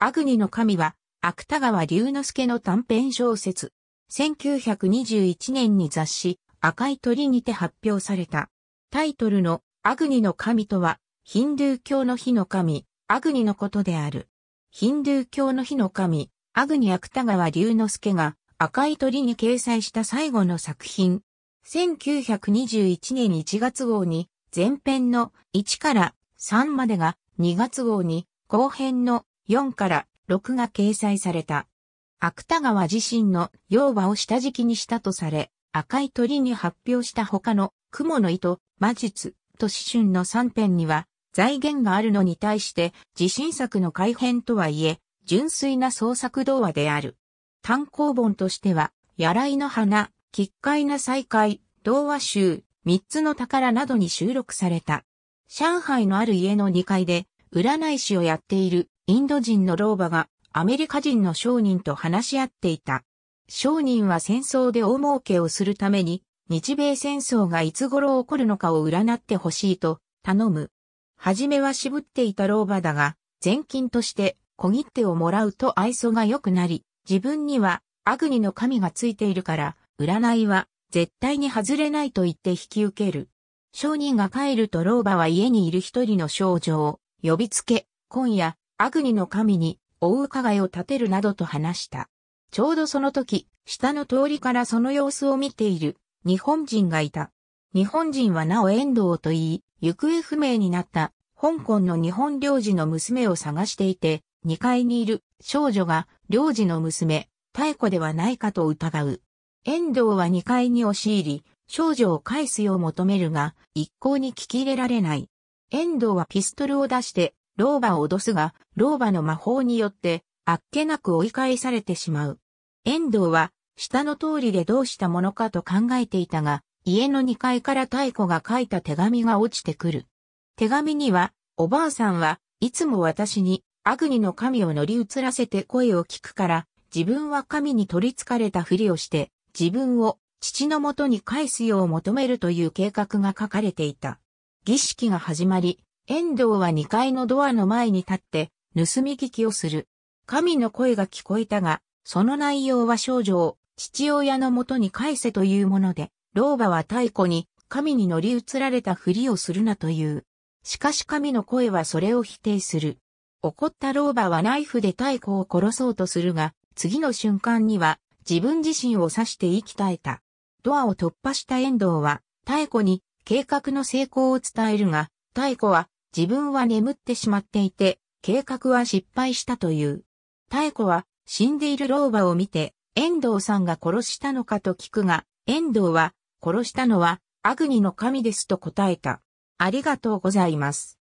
アグニの神は、芥川龍之介の短編小説。1921年に雑誌、赤い鳥にて発表された。タイトルの、アグニの神とは、ヒンドゥー教の火の神、アグニのことである。ヒンドゥー教の火の神、アグニ芥川龍之介が、赤い鳥に掲載した最後の作品。1921年1月号に、前編の1から3までが、2月号に、後編の4から6が掲載された。芥川自身の要話を下敷きにしたとされ、赤い鳥に発表した他の雲の糸、魔術、と市春の3編には、財源があるのに対して自信作の改編とはいえ、純粋な創作童話である。単行本としては、やらいの花、奇怪な再会、童話集、三つの宝などに収録された。上海のある家の2階で、占い師をやっているインド人の老婆がアメリカ人の商人と話し合っていた。商人は戦争で大儲けをするために、日米戦争がいつ頃起こるのかを占ってほしいと頼む。はじめは渋っていた老婆だが、前金として小切手をもらうと愛想が良くなり、自分にはアグニの神がついているから、占いは絶対に外れないと言って引き受ける。商人が帰ると老婆は家にいる一人の少女を呼びつけ、今夜、アグニの神に、追う加いを立てるなどと話した。ちょうどその時、下の通りからその様子を見ている日本人がいた。日本人はなお遠藤と言い、行方不明になった香港の日本領事の娘を探していて、2階にいる少女が領事の娘、太子ではないかと疑う。遠藤は2階に押し入り、少女を返すよう求めるが、一向に聞き入れられない。遠藤はピストルを出して老婆を脅すが、老婆の魔法によって、あっけなく追い返されてしまう。遠藤は、下の通りでどうしたものかと考えていたが、家の2階から太鼓が書いた手紙が落ちてくる。手紙には、おばあさんはいつも私に、アグニの神を乗り移らせて声を聞くから、自分は神に取り憑かれたふりをして、自分を父のもとに返すよう求めるという計画が書かれていた。儀式が始まり、遠藤は2階のドアの前に立って、盗み聞きをする。神の声が聞こえたが、その内容は少女を、父親のもとに返せというもので、老婆は太鼓に、神に乗り移られたふりをするなという。しかし神の声はそれを否定する。怒った老婆はナイフで太鼓を殺そうとするが、次の瞬間には、自分自身を刺して息絶えた。ドアを突破した遠藤は、太鼓に、計画の成功を伝えるが、太鼓は、自分は眠ってしまっていて、計画は失敗したという。太子は死んでいる老婆を見て、遠藤さんが殺したのかと聞くが、遠藤は、殺したのは、アグニの神ですと答えた。ありがとうございます。